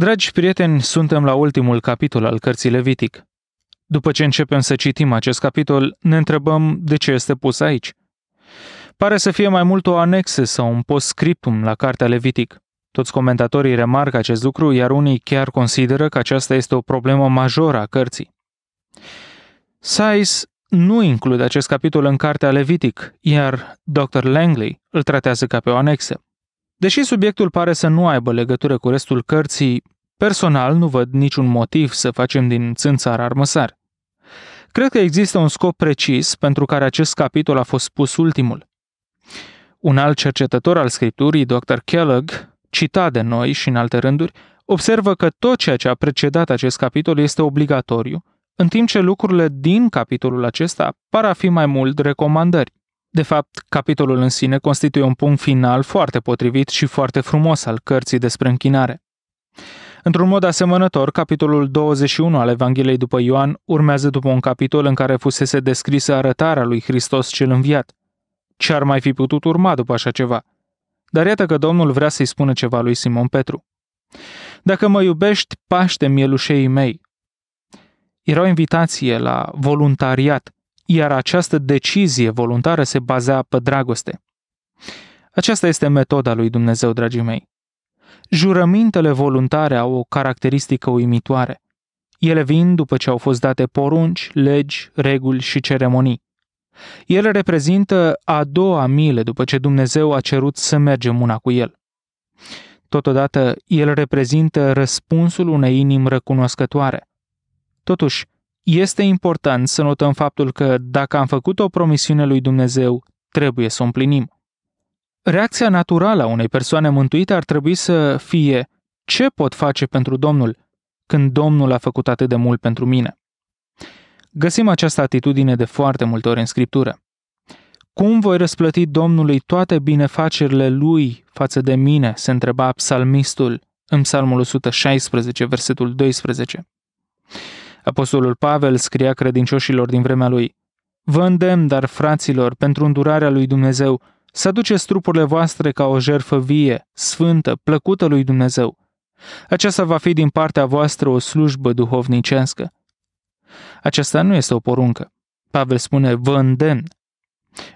Dragi prieteni, suntem la ultimul capitol al cărții Levitic. După ce începem să citim acest capitol, ne întrebăm de ce este pus aici. Pare să fie mai mult o anexă sau un postscriptum la cartea Levitic. Toți comentatorii remarcă acest lucru, iar unii chiar consideră că aceasta este o problemă majoră a cărții. Sais nu include acest capitol în cartea Levitic, iar Dr. Langley îl tratează ca pe o anexă. Deși subiectul pare să nu aibă legătură cu restul cărții, personal nu văd niciun motiv să facem din țânțar armăsar. Cred că există un scop precis pentru care acest capitol a fost pus ultimul. Un alt cercetător al scripturii, Dr. Kellogg, citat de noi și în alte rânduri, observă că tot ceea ce a precedat acest capitol este obligatoriu, în timp ce lucrurile din capitolul acesta par a fi mai mult recomandări. De fapt, capitolul în sine constituie un punct final foarte potrivit și foarte frumos al cărții despre închinare. Într-un mod asemănător, capitolul 21 al Evangheliei după Ioan urmează după un capitol în care fusese descrisă arătarea lui Hristos cel înviat. Ce ar mai fi putut urma după așa ceva? Dar iată că Domnul vrea să-i spună ceva lui Simon Petru. Dacă mă iubești, paște mielușeii mei. Era o invitație la voluntariat, iar această decizie voluntară se bazea pe dragoste. Aceasta este metoda lui Dumnezeu, dragii mei. Jurămintele voluntare au o caracteristică uimitoare. Ele vin după ce au fost date porunci, legi, reguli și ceremonii. Ele reprezintă a doua mile după ce Dumnezeu a cerut să mergem una cu El. Totodată, el reprezintă răspunsul unei inimi recunoscătoare. Totuși, este important să notăm faptul că dacă am făcut o promisiune lui Dumnezeu, trebuie să o împlinim. Reacția naturală a unei persoane mântuite ar trebui să fie ce pot face pentru Domnul când Domnul a făcut atât de mult pentru mine. Găsim această atitudine de foarte multe ori în Scriptură. Cum voi răsplăti Domnului toate binefacerile Lui față de mine? se întreba psalmistul în psalmul 116, versetul 12. Apostolul Pavel scria credincioșilor din vremea lui, Vă îndemn, dar, fraților, pentru îndurarea lui Dumnezeu, să aduceți trupurile voastre ca o jerfă vie, sfântă, plăcută lui Dumnezeu. Aceasta va fi din partea voastră o slujbă duhovnicească. Aceasta nu este o poruncă. Pavel spune, vă îndemn.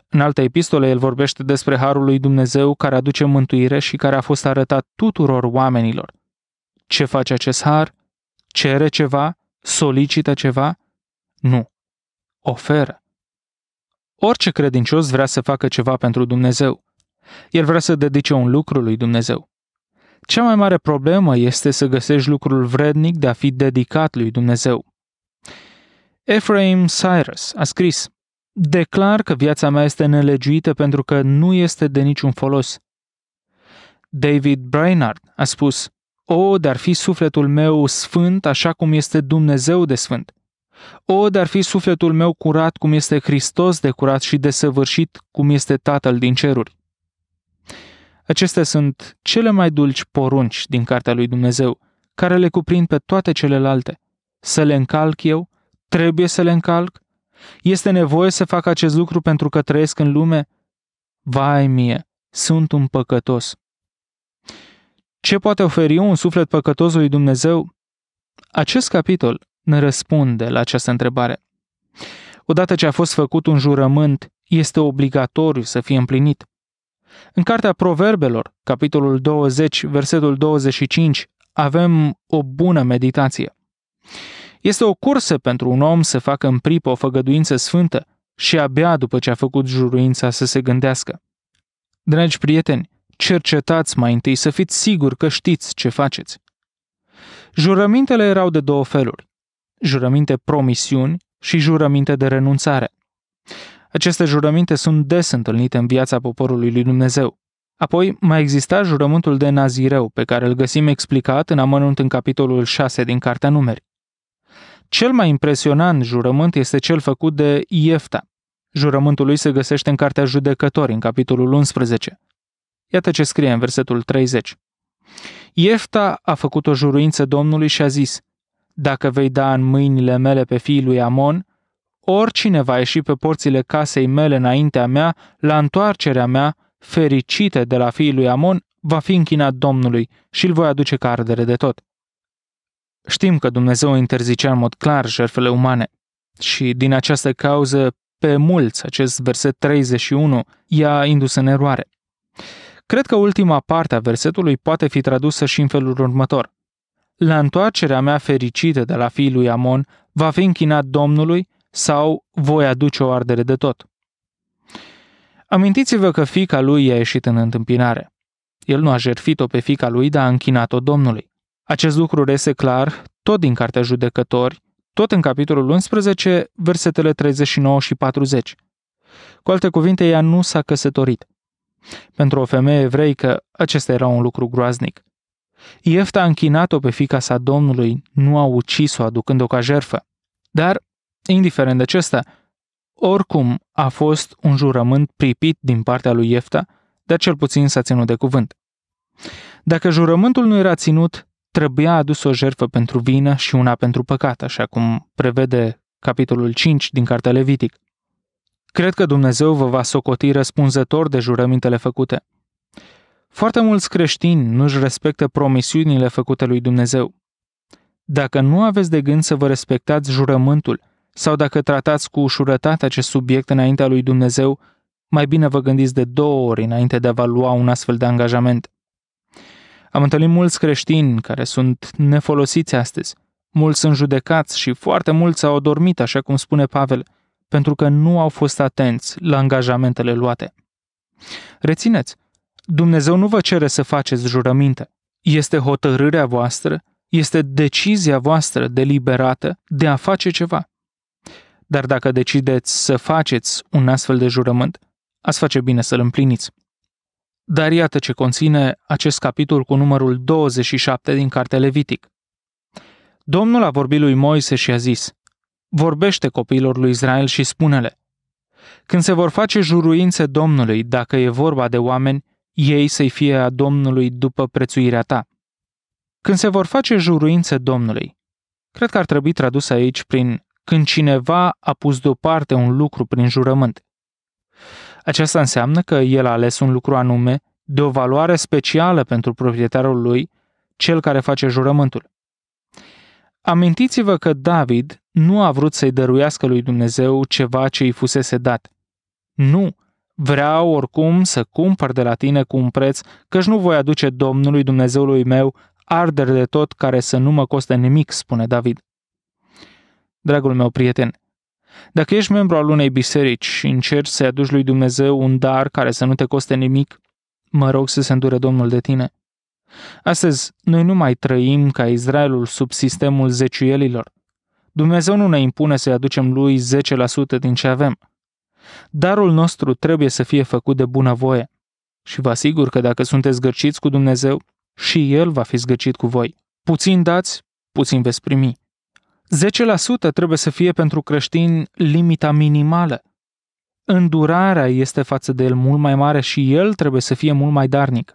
În alte epistole, el vorbește despre harul lui Dumnezeu care aduce mântuire și care a fost arătat tuturor oamenilor. Ce face acest har? Cere ceva? solicită ceva? Nu. Oferă. Orice credincios vrea să facă ceva pentru Dumnezeu. El vrea să dedice un lucru lui Dumnezeu. Cea mai mare problemă este să găsești lucrul vrednic de a fi dedicat lui Dumnezeu. Ephraim Cyrus a scris, Declar că viața mea este nelegiuită pentru că nu este de niciun folos. David Brainard a spus, o, dar fi sufletul meu sfânt așa cum este Dumnezeu de sfânt. O, dar fi sufletul meu curat cum este Hristos de curat și desăvârșit cum este Tatăl din ceruri. Acestea sunt cele mai dulci porunci din cartea lui Dumnezeu, care le cuprind pe toate celelalte. Să le încalc eu? Trebuie să le încalc? Este nevoie să fac acest lucru pentru că trăiesc în lume? Vai mie, sunt un păcătos. Ce poate oferi un suflet păcătos lui Dumnezeu? Acest capitol ne răspunde la această întrebare. Odată ce a fost făcut un jurământ, este obligatoriu să fie împlinit. În Cartea Proverbelor, capitolul 20, versetul 25, avem o bună meditație. Este o cursă pentru un om să facă în pripă o făgăduință sfântă și abia după ce a făcut juruința să se gândească. Dragi prieteni, cercetați mai întâi să fiți siguri că știți ce faceți. Jurămintele erau de două feluri. Jurăminte promisiuni și jurăminte de renunțare. Aceste jurăminte sunt des întâlnite în viața poporului lui Dumnezeu. Apoi mai exista jurământul de nazireu, pe care îl găsim explicat în amănunt în capitolul 6 din Cartea Numeri. Cel mai impresionant jurământ este cel făcut de Iefta. Jurământul lui se găsește în Cartea Judecători, în capitolul 11. Iată ce scrie în versetul 30. Iefta a făcut o juruință Domnului și a zis, Dacă vei da în mâinile mele pe fiul lui Amon, oricine va ieși pe porțile casei mele înaintea mea, la întoarcerea mea, fericite de la fiul lui Amon, va fi închinat Domnului și îl voi aduce ca ardere de tot. Știm că Dumnezeu interzicea în mod clar jertfele umane și din această cauză pe mulți acest verset 31 i-a indus în eroare. Cred că ultima parte a versetului poate fi tradusă și în felul următor. La întoarcerea mea fericită de la fiul lui Amon, va fi închinat Domnului sau voi aduce o ardere de tot. Amintiți-vă că fica lui i-a ieșit în întâmpinare. El nu a jertfit-o pe fica lui, dar a închinat-o Domnului. Acest lucru rese clar tot din Cartea Judecători, tot în capitolul 11, versetele 39 și 40. Cu alte cuvinte, ea nu s-a căsătorit. Pentru o femeie evreică, acesta era un lucru groaznic. Iefta a închinat-o pe fica sa domnului, nu a ucis-o aducând-o ca jerfă. Dar, indiferent de acesta, oricum a fost un jurământ pripit din partea lui Iefta, dar cel puțin s-a ținut de cuvânt. Dacă jurământul nu era ținut, trebuia adus o jerfă pentru vină și una pentru păcat, așa cum prevede capitolul 5 din Cartea Levitic. Cred că Dumnezeu vă va socoti răspunzător de jurămintele făcute. Foarte mulți creștini nu-și respectă promisiunile făcute lui Dumnezeu. Dacă nu aveți de gând să vă respectați jurământul, sau dacă tratați cu ușurătate acest subiect înaintea lui Dumnezeu, mai bine vă gândiți de două ori înainte de a vă lua un astfel de angajament. Am întâlnit mulți creștini care sunt nefolosiți astăzi. Mulți sunt judecați și foarte mulți au dormit, așa cum spune Pavel – pentru că nu au fost atenți la angajamentele luate. Rețineți, Dumnezeu nu vă cere să faceți jurăminte. Este hotărârea voastră, este decizia voastră deliberată de a face ceva. Dar dacă decideți să faceți un astfel de jurământ, ați face bine să-l împliniți. Dar iată ce conține acest capitol cu numărul 27 din cartea Levitic. Domnul a vorbit lui Moise și a zis, vorbește copiilor lui Israel și spune-le, Când se vor face juruințe Domnului, dacă e vorba de oameni, ei să-i fie a Domnului după prețuirea ta. Când se vor face juruințe Domnului, cred că ar trebui tradus aici prin când cineva a pus deoparte un lucru prin jurământ. Aceasta înseamnă că el a ales un lucru anume de o valoare specială pentru proprietarul lui, cel care face jurământul. Amintiți-vă că David nu a vrut să-i dăruiască lui Dumnezeu ceva ce îi fusese dat. Nu, vreau oricum să cumpăr de la tine cu un preț, căci nu voi aduce Domnului Dumnezeului meu arder de tot care să nu mă coste nimic, spune David. Dragul meu prieten, dacă ești membru al unei biserici și încerci să-i aduci lui Dumnezeu un dar care să nu te coste nimic, mă rog să se îndure Domnul de tine. Astăzi, noi nu mai trăim ca Israelul sub sistemul zeciuielilor. Dumnezeu nu ne impune să-i aducem lui 10% din ce avem. Darul nostru trebuie să fie făcut de bunăvoie. Și vă asigur că dacă sunteți găciți cu Dumnezeu, și El va fi zgârcit cu voi. Puțin dați, puțin veți primi. 10% trebuie să fie pentru creștini limita minimală. Îndurarea este față de el mult mai mare și el trebuie să fie mult mai darnic.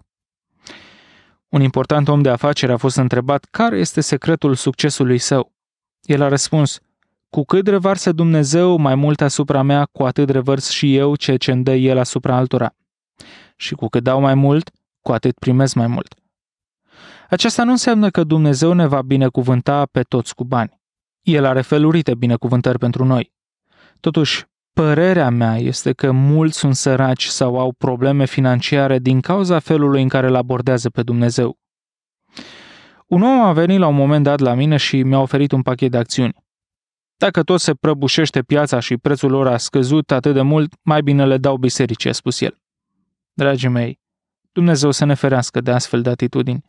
Un important om de afaceri a fost întrebat care este secretul succesului său. El a răspuns, cu cât revarsă Dumnezeu mai mult asupra mea, cu atât revărs și eu ce ce îmi dă El asupra altora. Și cu cât dau mai mult, cu atât primez mai mult. Aceasta nu înseamnă că Dumnezeu ne va binecuvânta pe toți cu bani. El are felurite binecuvântări pentru noi. Totuși, Părerea mea este că mulți sunt săraci sau au probleme financiare din cauza felului în care îl abordează pe Dumnezeu. Un om a venit la un moment dat la mine și mi-a oferit un pachet de acțiuni. Dacă tot se prăbușește piața și prețul lor a scăzut atât de mult, mai bine le dau bisericii, a spus el. Dragii mei, Dumnezeu să ne ferească de astfel de atitudini.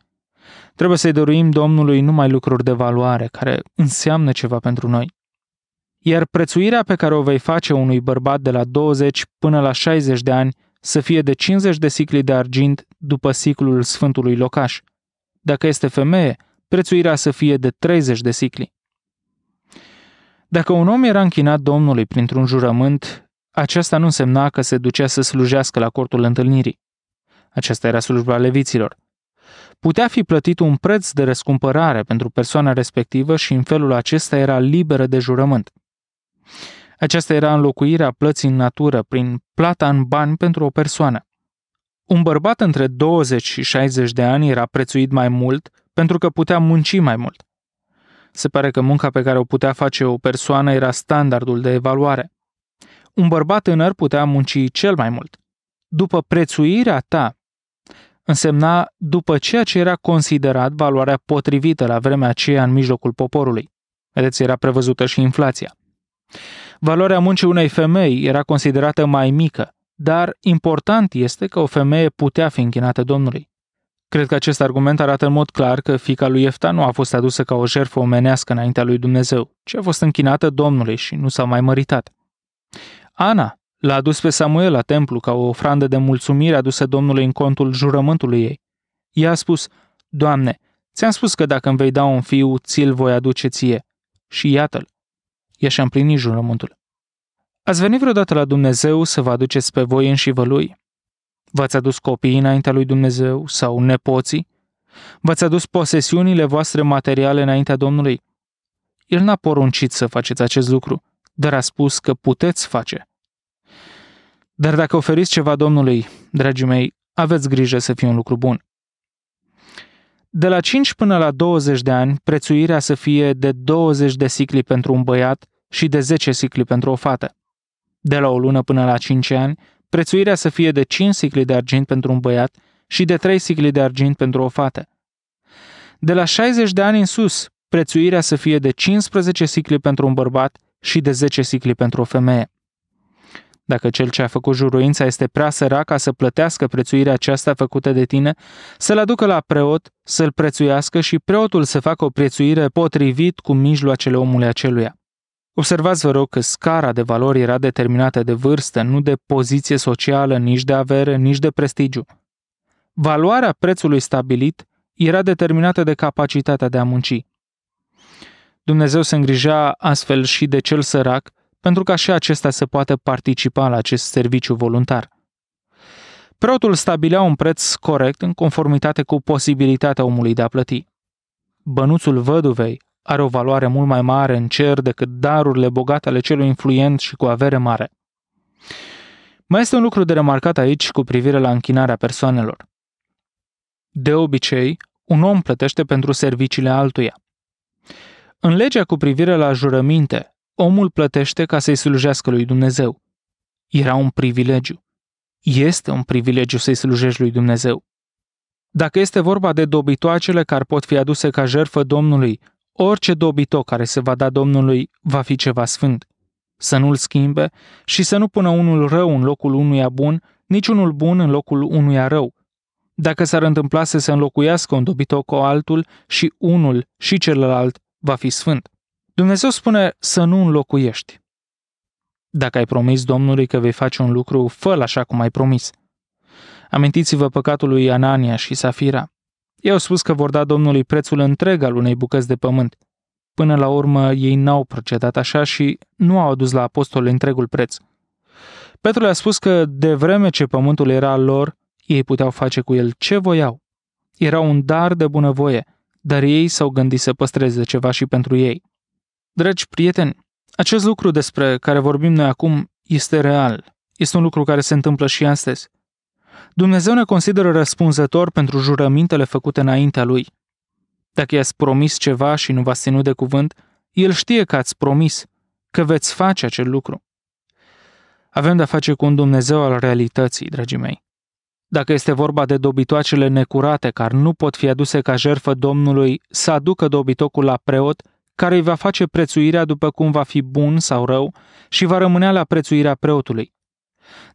Trebuie să-i dăruim Domnului numai lucruri de valoare, care înseamnă ceva pentru noi iar prețuirea pe care o vei face unui bărbat de la 20 până la 60 de ani să fie de 50 de sicli de argint după siclul Sfântului Locaș. Dacă este femeie, prețuirea să fie de 30 de sicli. Dacă un om era închinat Domnului printr-un jurământ, aceasta nu însemna că se ducea să slujească la cortul întâlnirii. Aceasta era slujba leviților. Putea fi plătit un preț de răscumpărare pentru persoana respectivă și în felul acesta era liberă de jurământ. Aceasta era înlocuirea plății în natură prin plata în bani pentru o persoană. Un bărbat între 20 și 60 de ani era prețuit mai mult pentru că putea munci mai mult. Se pare că munca pe care o putea face o persoană era standardul de evaluare. Un bărbat tânăr putea munci cel mai mult. După prețuirea ta, însemna după ceea ce era considerat valoarea potrivită la vremea aceea în mijlocul poporului. Vedeți, era prevăzută și inflația. Valoarea muncii unei femei era considerată mai mică, dar important este că o femeie putea fi închinată Domnului. Cred că acest argument arată în mod clar că fica lui Efta nu a fost adusă ca o jertfă omenească înaintea lui Dumnezeu, ci a fost închinată Domnului și nu s-a mai măritat. Ana l-a adus pe Samuel la templu ca o ofrandă de mulțumire adusă Domnului în contul jurământului ei. Ea a spus, Doamne, ți-am spus că dacă îmi vei da un fiu, ți-l voi aduce ție. Și iată-l, ea și-a împlinit jurământul. Ați venit vreodată la Dumnezeu să vă aduceți pe voi înși vă lui? V-ați adus copiii înaintea lui Dumnezeu sau nepoții? V-ați adus posesiunile voastre materiale înaintea Domnului? El n-a poruncit să faceți acest lucru, dar a spus că puteți face. Dar dacă oferiți ceva Domnului, dragii mei, aveți grijă să fie un lucru bun. De la 5 până la 20 de ani, prețuirea să fie de 20 de sicli pentru un băiat și de 10 sicli pentru o fată. De la o lună până la 5 ani, prețuirea să fie de 5 sicli de argint pentru un băiat și de 3 sicli de argint pentru o fată. De la 60 de ani în sus, prețuirea să fie de 15 sicli pentru un bărbat și de 10 sicli pentru o femeie. Dacă cel ce a făcut juruința este prea sărac ca să plătească prețuirea aceasta făcută de tine, să-l aducă la preot, să-l prețuiască și preotul să facă o prețuire potrivit cu mijloacele omului aceluia. Observați, vă rog, că scara de valori era determinată de vârstă, nu de poziție socială, nici de avere, nici de prestigiu. Valoarea prețului stabilit era determinată de capacitatea de a munci. Dumnezeu se îngrija astfel și de cel sărac, pentru ca și acesta să poată participa la acest serviciu voluntar. Preotul stabilea un preț corect în conformitate cu posibilitatea omului de a plăti. Bănuțul văduvei are o valoare mult mai mare în cer decât darurile bogate ale celui influent și cu avere mare. Mai este un lucru de remarcat aici cu privire la închinarea persoanelor. De obicei, un om plătește pentru serviciile altuia. În legea cu privire la jurăminte, omul plătește ca să-i slujească lui Dumnezeu. Era un privilegiu. Este un privilegiu să-i slujești lui Dumnezeu. Dacă este vorba de dobitoacele care pot fi aduse ca jertfă Domnului, orice dobitoc care se va da Domnului va fi ceva sfânt. Să nu-l schimbe și să nu pună unul rău în locul unuia bun, nici unul bun în locul unuia rău. Dacă s-ar întâmpla să se înlocuiască un dobitoc cu altul și unul și celălalt va fi sfânt. Dumnezeu spune să nu înlocuiești. Dacă ai promis Domnului că vei face un lucru, fă așa cum ai promis. Amintiți-vă păcatul lui Anania și Safira. Ei au spus că vor da Domnului prețul întreg al unei bucăți de pământ. Până la urmă, ei n-au procedat așa și nu au adus la apostol întregul preț. Petru le-a spus că, de vreme ce pământul era al lor, ei puteau face cu el ce voiau. Era un dar de bunăvoie, dar ei s-au gândit să păstreze ceva și pentru ei. Dragi prieteni, acest lucru despre care vorbim noi acum este real. Este un lucru care se întâmplă și astăzi. Dumnezeu ne consideră răspunzător pentru jurămintele făcute înaintea lui. Dacă i-ați promis ceva și nu v-ați ținut de cuvânt, el știe că ați promis, că veți face acel lucru. Avem de-a face cu un Dumnezeu al realității, dragii mei. Dacă este vorba de dobitoacele necurate care nu pot fi aduse ca jerfă Domnului, să aducă dobitocul la preot care îi va face prețuirea după cum va fi bun sau rău și va rămâne la prețuirea preotului.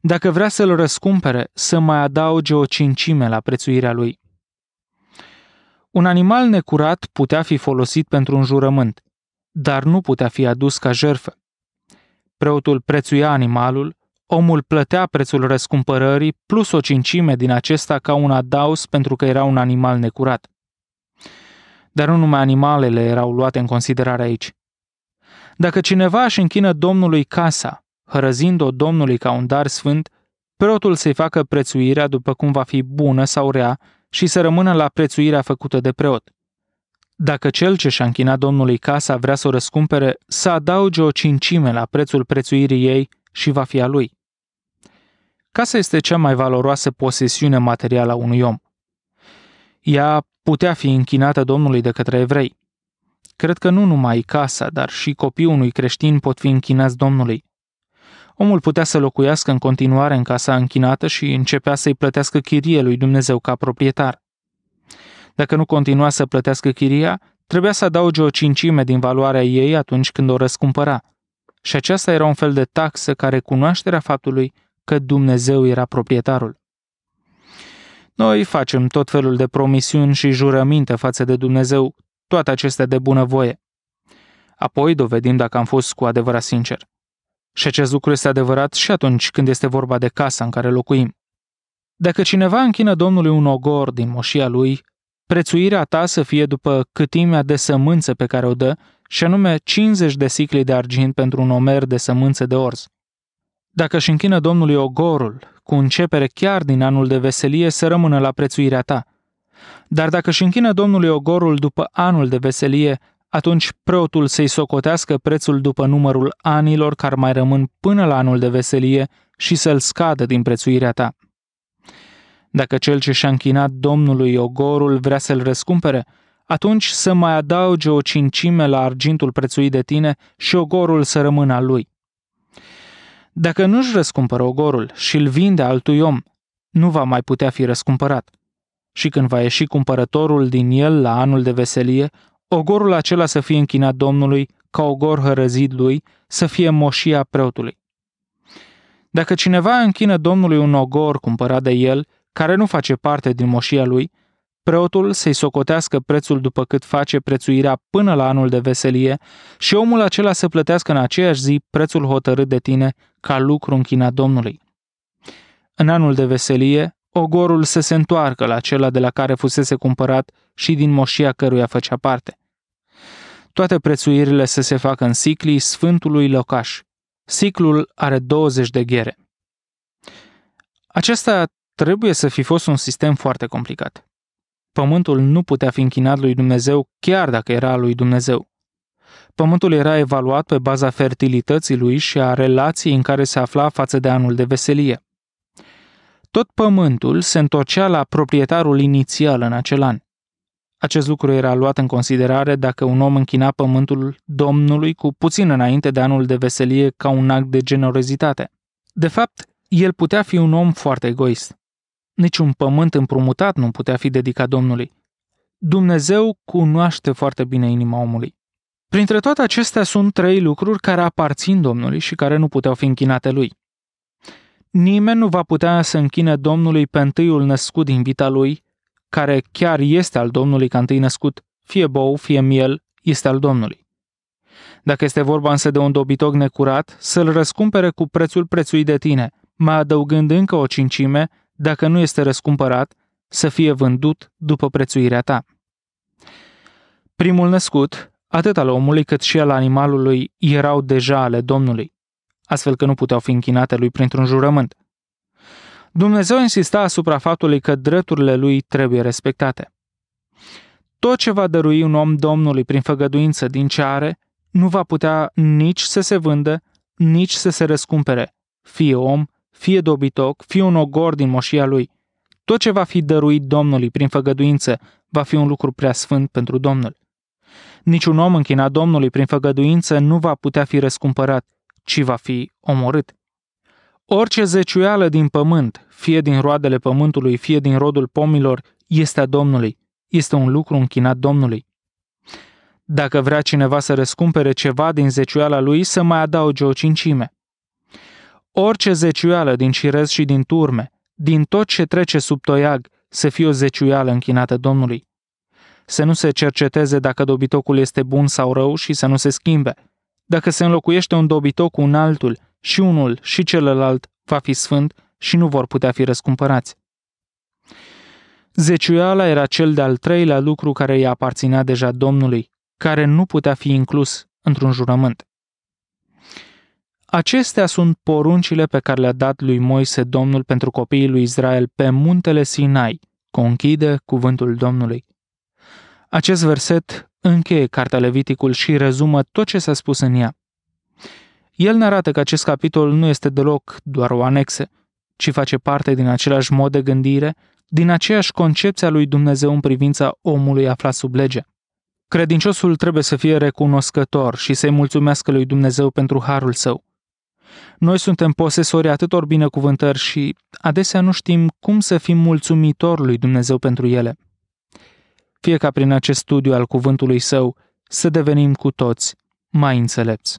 Dacă vrea să-l răscumpere, să mai adauge o cincime la prețuirea lui. Un animal necurat putea fi folosit pentru un jurământ, dar nu putea fi adus ca jerfă. Preotul prețuia animalul, omul plătea prețul răscumpărării plus o cincime din acesta ca un adaus pentru că era un animal necurat dar nu numai animalele erau luate în considerare aici. Dacă cineva își închină Domnului casa, hărăzind-o Domnului ca un dar sfânt, preotul să-i facă prețuirea după cum va fi bună sau rea și să rămână la prețuirea făcută de preot. Dacă cel ce și-a închinat Domnului casa vrea să o răscumpere, să adauge o cincime la prețul prețuirii ei și va fi a lui. Casa este cea mai valoroasă posesiune materială a unui om. Ea putea fi închinată Domnului de către evrei. Cred că nu numai casa, dar și copiii unui creștin pot fi închinați Domnului. Omul putea să locuiască în continuare în casa închinată și începea să-i plătească chirie lui Dumnezeu ca proprietar. Dacă nu continua să plătească chiria, trebuia să adauge o cincime din valoarea ei atunci când o răscumpăra. Și aceasta era un fel de taxă care cunoașterea faptului că Dumnezeu era proprietarul. Noi facem tot felul de promisiuni și jurăminte față de Dumnezeu, toate acestea de bunăvoie. Apoi dovedim dacă am fost cu adevărat sincer. Și acest lucru este adevărat și atunci când este vorba de casa în care locuim. Dacă cineva închină Domnului un ogor din moșia lui, prețuirea ta să fie după câtimea de sămânță pe care o dă, și anume 50 de sicli de argint pentru un omer de sămânță de orz. Dacă își închină Domnului ogorul cu începere chiar din anul de veselie, să rămână la prețuirea ta. Dar dacă își închină Domnului ogorul după anul de veselie, atunci preotul să-i socotească prețul după numărul anilor care mai rămân până la anul de veselie și să-l scadă din prețuirea ta. Dacă cel ce și-a închinat Domnului ogorul vrea să-l răscumpere, atunci să mai adauge o cincime la argintul prețuit de tine și ogorul să rămână al lui. Dacă nu-și răscumpără ogorul și îl vinde altui om, nu va mai putea fi răscumpărat. Și când va ieși cumpărătorul din el la anul de veselie, ogorul acela să fie închinat Domnului ca ogor hărăzit lui, să fie moșia preotului. Dacă cineva închină Domnului un ogor cumpărat de el, care nu face parte din moșia lui, preotul să-i socotească prețul după cât face prețuirea până la anul de veselie și omul acela să plătească în aceeași zi prețul hotărât de tine ca lucru în china Domnului. În anul de veselie, ogorul să se întoarcă la acela de la care fusese cumpărat și din moșia căruia făcea parte. Toate prețuirile să se facă în siclii sfântului locaș. Siclul are 20 de ghere. Acesta trebuie să fi fost un sistem foarte complicat. Pământul nu putea fi închinat lui Dumnezeu chiar dacă era lui Dumnezeu. Pământul era evaluat pe baza fertilității lui și a relației în care se afla față de anul de veselie. Tot pământul se întorcea la proprietarul inițial în acel an. Acest lucru era luat în considerare dacă un om închina pământul Domnului cu puțin înainte de anul de veselie ca un act de generozitate. De fapt, el putea fi un om foarte egoist. Niciun pământ împrumutat nu putea fi dedicat Domnului. Dumnezeu cunoaște foarte bine inima omului. Printre toate acestea sunt trei lucruri care aparțin Domnului și care nu puteau fi închinate lui. Nimeni nu va putea să închine Domnului pe întâiul născut din vita lui, care chiar este al Domnului ca întâi născut, fie bou, fie miel, este al Domnului. Dacă este vorba însă de un dobitoc necurat, să-l răscumpere cu prețul prețului de tine, mai adăugând încă o cincime, dacă nu este răscumpărat, să fie vândut după prețuirea ta. Primul născut, atât al omului cât și al animalului, erau deja ale Domnului, astfel că nu puteau fi închinate lui printr-un jurământ. Dumnezeu insista asupra faptului că drepturile lui trebuie respectate. Tot ce va dărui un om Domnului prin făgăduință din ce are, nu va putea nici să se vândă, nici să se răscumpere, fie om, fie dobitoc, fie un ogor din moșia lui. Tot ce va fi dăruit Domnului prin făgăduință va fi un lucru prea sfânt pentru Domnul. Niciun om închinat Domnului prin făgăduință nu va putea fi răscumpărat, ci va fi omorât. Orice zeciuială din pământ, fie din roadele pământului, fie din rodul pomilor, este a Domnului. Este un lucru închinat Domnului. Dacă vrea cineva să răscumpere ceva din zeciuiala lui, să mai adauge o cincime. Orice zeciuială din cirez și din turme, din tot ce trece sub toiag, să fie o zeciuială închinată Domnului să nu se cerceteze dacă dobitocul este bun sau rău și să nu se schimbe. Dacă se înlocuiește un dobitoc cu un altul și unul și celălalt va fi sfânt și nu vor putea fi răscumpărați. Zeciuiala era cel de-al treilea lucru care îi aparținea deja Domnului, care nu putea fi inclus într-un jurământ. Acestea sunt poruncile pe care le-a dat lui Moise Domnul pentru copiii lui Israel pe muntele Sinai, conchide cuvântul Domnului. Acest verset încheie cartea Leviticul și rezumă tot ce s-a spus în ea. El ne arată că acest capitol nu este deloc doar o anexă, ci face parte din același mod de gândire, din aceeași concepție a lui Dumnezeu în privința omului aflat sub lege. Credinciosul trebuie să fie recunoscător și să-i mulțumească lui Dumnezeu pentru harul său. Noi suntem posesori atâtor binecuvântări și adesea nu știm cum să fim mulțumitori lui Dumnezeu pentru ele fie ca prin acest studiu al cuvântului său să devenim cu toți mai înțelepți.